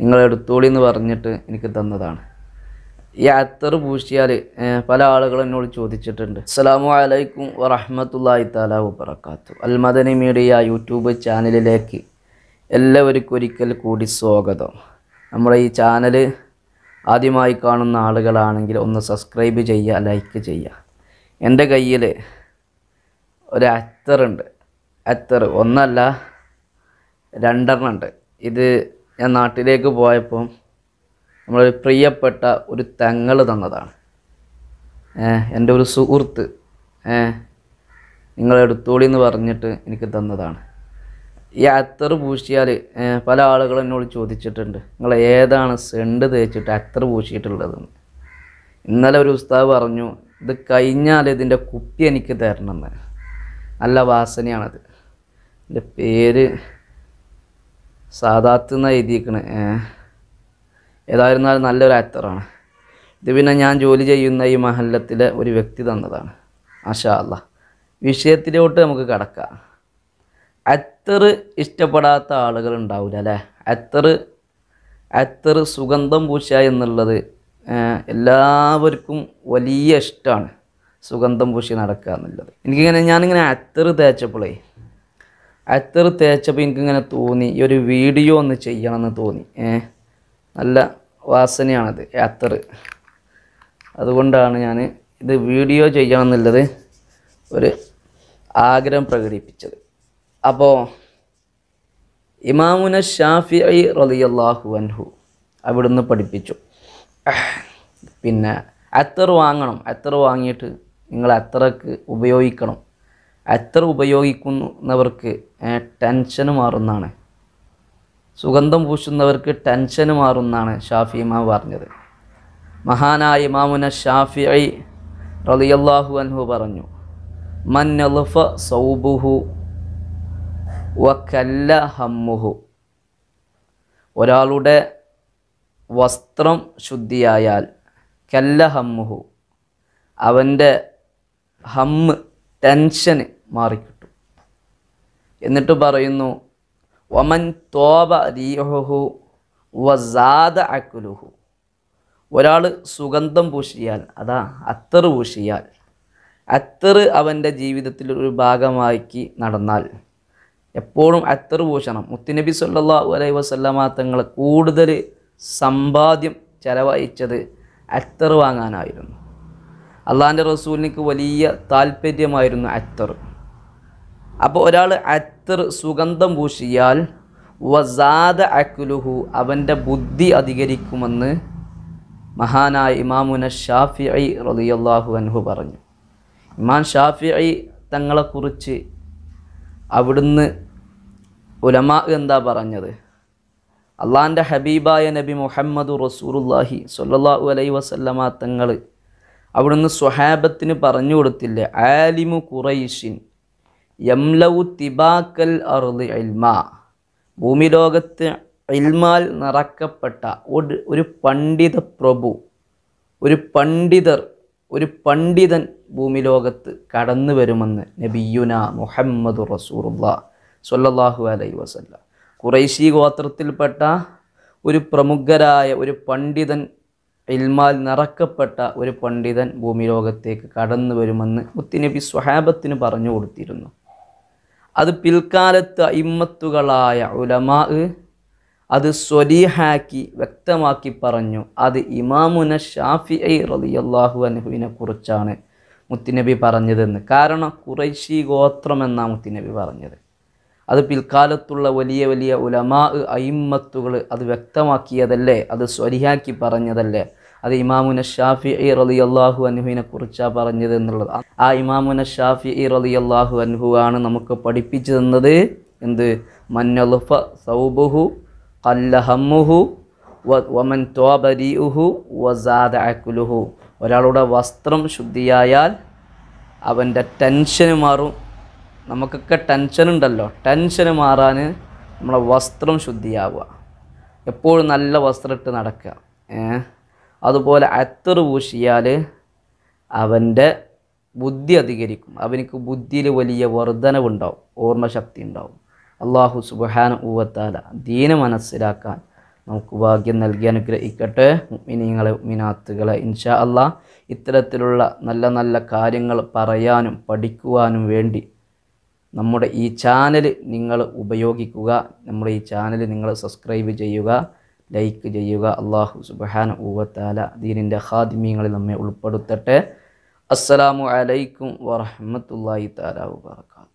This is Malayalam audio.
നിങ്ങൾ എടുത്തോളി എന്ന് പറഞ്ഞിട്ട് എനിക്ക് തന്നതാണ് ഈ അത്തർ പൂശിയാൽ പല ആളുകളും എന്നോട് ചോദിച്ചിട്ടുണ്ട് അസ്സാം വലൈക്കും വറഹമത്തല്ലാഹി താല വബർക്കാത്തു അൽമദനി മീഡിയ യൂട്യൂബ് ചാനലിലേക്ക് എല്ലാവർക്കും ഒരിക്കൽ കൂടി സ്വാഗതം നമ്മുടെ ഈ ചാനൽ ആദ്യമായി കാണുന്ന ആളുകളാണെങ്കിൽ ഒന്ന് സബ്സ്ക്രൈബ് ചെയ്യുക ലൈക്ക് ചെയ്യുക എൻ്റെ കയ്യിൽ ഒരു അത്തറുണ്ട് അത്തർ ഒന്നല്ല രണ്ടെണ്ണം ഉണ്ട് ഇത് ഞാൻ നാട്ടിലേക്ക് പോയപ്പോൾ നമ്മളൊരു പ്രിയപ്പെട്ട ഒരു തെങ്ങൾ തന്നതാണ് എൻ്റെ ഒരു സുഹൃത്ത് നിങ്ങളെടുത്തോളി എന്ന് പറഞ്ഞിട്ട് എനിക്ക് തന്നതാണ് ഈ അത്തർ പൂശിയാൽ പല ആളുകളും എന്നോട് ചോദിച്ചിട്ടുണ്ട് നിങ്ങൾ ഏതാണ് സെണ്ട് തേച്ചിട്ട് അത്തർ പൂശിയിട്ടുള്ളതെന്ന് ഇന്നലെ ഒരു ഉസ്താവ് പറഞ്ഞു ഇത് കഴിഞ്ഞാൽ ഇതിൻ്റെ കുപ്പി എനിക്ക് തരണമെന്ന് നല്ല വാസനയാണത് എൻ്റെ പേര് സാദാത്ത് നിന്ന് എഴുതിയിരിക്കണ് ഏതായിരുന്നാലും നല്ലൊരു ആക്ടറാണ് ഇത് പിന്നെ ഞാൻ ജോലി ചെയ്യുന്ന ഈ മഹല്ലത്തിലെ ഒരു വ്യക്തി തന്നതാണ് ആശാ അല്ല വിഷയത്തിലോട്ട് നമുക്ക് കടക്കാം അത്തറ് ഇഷ്ടപ്പെടാത്ത ആളുകൾ ഉണ്ടാവില്ല അല്ലേ അത്തറ് അത്തറ് സുഗന്ധം പൂശ എന്നുള്ളത് എല്ലാവർക്കും വലിയ ഇഷ്ടമാണ് സുഗന്ധം പൂശി നടക്കുക എന്നുള്ളത് എനിക്കിങ്ങനെ ഞാനിങ്ങനെ അത്തറ് തേച്ചപ്പോളേ അത്തർ തേച്ചപ്പോൾ എനിക്കിങ്ങനെ തോന്നി ഈ ഒരു വീഡിയോ ഒന്ന് ചെയ്യണമെന്ന് തോന്നി നല്ല വാസനയാണത് അത്തർ അതുകൊണ്ടാണ് ഞാൻ ഇത് വീഡിയോ ചെയ്യണമെന്നുള്ളത് ഒരു ആഗ്രഹം പ്രകടിപ്പിച്ചത് അപ്പോൾ ഇമാമുന ഷാഫി റലിയല്ലാഹു അൻഹു അവിടുന്ന് പഠിപ്പിച്ചു പിന്നെ അത്തർ വാങ്ങണം അത്തർ വാങ്ങിയിട്ട് നിങ്ങൾ അത്രക്ക് ഉപയോഗിക്കണം അത്ര ഉപയോഗിക്കുന്നവർക്ക് ടെൻഷന് മാറുന്നതാണ് സുഗന്ധം പൂശുന്നവർക്ക് ടെൻഷന് മാറുന്നതാണ് ഷാഫി ഇമാം പറഞ്ഞത് മഹാനായ ഇമാമുന ഷാഫി റലിയല്ലാഹു അൻഹു പറഞ്ഞു മൻ സൗബുഹു വക്കല്ല ഹമ്മുഹു ഒരാളുടെ വസ്ത്രം ശുദ്ധിയായാൽ കല്ല ഹമ്മുഹു അവൻ്റെ ഹമ്മ് ടെൻഷന് മാറിക്കിട്ടും എന്നിട്ട് പറയുന്നു ഒമൻ തോബ റീഹു വസാദ അക്കുലുഹു ഒരാൾ സുഗന്ധം പൂശിയാൽ അതാ അത്തറ് പൂശിയാൽ അത്തറ് അവൻ്റെ ജീവിതത്തിൽ ഒരു ഭാഗമാക്കി നടന്നാൽ എപ്പോഴും അത്തറ് പൂശണം മുത്തുനബി സല്ലാ അലൈ വസല്ലമ തങ്ങളെ കൂടുതൽ സമ്പാദ്യം ചെലവഴിച്ചത് അത്തറ് വാങ്ങാനായിരുന്നു അള്ളാഹാൻ്റെ റസൂലിനേക്ക് വലിയ താല്പര്യമായിരുന്നു അത്തർ അപ്പോൾ ഒരാൾ അത്തർ സുഗന്ധം പൂശിയാൽ വസാദ അക്കുലുഹു അവൻ്റെ ബുദ്ധി അധികരിക്കുമെന്ന് മഹാനായ ഇമാമുന ഷാഫി ഐ റതിയല്ലാഹു അൻഹു പറഞ്ഞു ഇമാം ഷാഫി ഐ തങ്ങളെക്കുറിച്ച് അവിടുന്ന് ഉലമാ എന്താ പറഞ്ഞത് അള്ളാഹാൻ്റെ ഹബീബായ നബി മുഹമ്മദ് റസൂറുല്ലാഹി സൊല്ലാഹു അലൈ വസല്ലമ തങ്ങൾ അവിടുന്ന് സ്വഹാബത്തിന് പറഞ്ഞു കൊടുത്തില്ലേ ആലിമു കുറൈഷിൻ യംലൗ തിബാക്കൽ അറുദ് ഭൂമി ഭൂമിലോകത്ത് ഇൽമാൽ നിറക്കപ്പെട്ട ഒരു പണ്ഡിത പ്രഭു ഒരു പണ്ഡിതർ ഒരു പണ്ഡിതൻ ഭൂമിലോകത്ത് കടന്നു വരുമെന്ന് നബിയുന മുഹമ്മദ് റസൂറുള്ള സൊല്ലാഹു അലൈ വസല്ല കുറൈശി ഗോത്രത്തിൽപ്പെട്ട ഒരു പ്രമുഖരായ ഒരു പണ്ഡിതൻ ഇൽമാൽ നിറക്കപ്പെട്ട ഒരു പണ്ഡിതൻ ഭൂമിലോകത്തേക്ക് കടന്നു വരുമെന്ന് മുത്തിനബി സ്വഹാബത്തിന് പറഞ്ഞു കൊടുത്തിരുന്നു അത് പിൽക്കാലത്ത് ഇമ്മത്തുകളായ ഉലമാ അത് സ്വലീഹാക്കി വ്യക്തമാക്കി പറഞ്ഞു അത് ഇമാമുന ഷാഫി ഐ റലിയല്ലാഹു അനുഹുവിനെ കുറിച്ചാണ് മുത്തിനബി പറഞ്ഞതെന്ന് കാരണം കുറൈശി ഗോത്രം എന്നാണ് മുത്തിനബി പറഞ്ഞത് അത് പിൽക്കാലത്തുള്ള വലിയ വലിയ ഉലമാ അയിമ്മത്തുകൾ അത് വ്യക്തമാക്കിയതല്ലേ അത് സ്വലിഹാക്കി പറഞ്ഞതല്ലേ അത് ഇമാമുന ഷാഫി ഇ റലി അള്ളാഹു അനുഹുവിനെ കുറിച്ചാണ് പറഞ്ഞത് എന്നുള്ളത് ആ ഇമാമുന ഷാഫി ഇ റലി അള്ളാഹു അനുഹു ആണ് നമുക്ക് പഠിപ്പിച്ചു തന്നത് എന്ത് മന്നലുഫ സൗബുഹു കല്ലഹമ്മുഹു വമൻ ഉഹു വസാദ അക്കുലുഹു ഒരാളുടെ വസ്ത്രം ശുദ്ധിയായാൽ അവൻ്റെ ടെൻഷന് മാറും നമുക്കൊക്കെ ടെൻഷനുണ്ടല്ലോ ടെൻഷന് മാറാൻ നമ്മളെ വസ്ത്രം ശുദ്ധിയാവുക എപ്പോഴും നല്ല വസ്ത്രം ഇട്ട് നടക്കുക ഏഹ് അതുപോലെ അത്തർ പൂശിയാൽ അവൻ്റെ ബുദ്ധി അധികരിക്കും അവനിക്ക് ബുദ്ധിയിൽ വലിയ വർധനവുണ്ടാവും ഓർമ്മശക്തി ഉണ്ടാവും അള്ളാഹു സുബഹാന ഊവത്താല ദീന മനസ്സിലാക്കാൻ നമുക്ക് ഭാഗ്യം നൽകി അനുഗ്രഹിക്കട്ടെ മിനിങ്ങളെ മിനാത്തുകളെ ഇൻഷാ അള്ളാ ഇത്തരത്തിലുള്ള നല്ല നല്ല കാര്യങ്ങൾ പറയാനും പഠിക്കുവാനും വേണ്ടി നമ്മുടെ ഈ ചാനൽ നിങ്ങൾ ഉപയോഗിക്കുക നമ്മുടെ ഈ ചാനൽ നിങ്ങൾ സബ്സ്ക്രൈബ് ചെയ്യുക ലൈക്ക് ചെയ്യുക അള്ളാഹു സുബഹാന ഊവത്താല ദീനിൻ്റെ ഹാദിമ്യങ്ങളിൽ നമ്മെ ഉൾപ്പെടുത്തട്ടെ അസ്സലാമു അലൈക്കും വറഹമത്തല്ലാഹി താലാ വാബർക്കാത്തു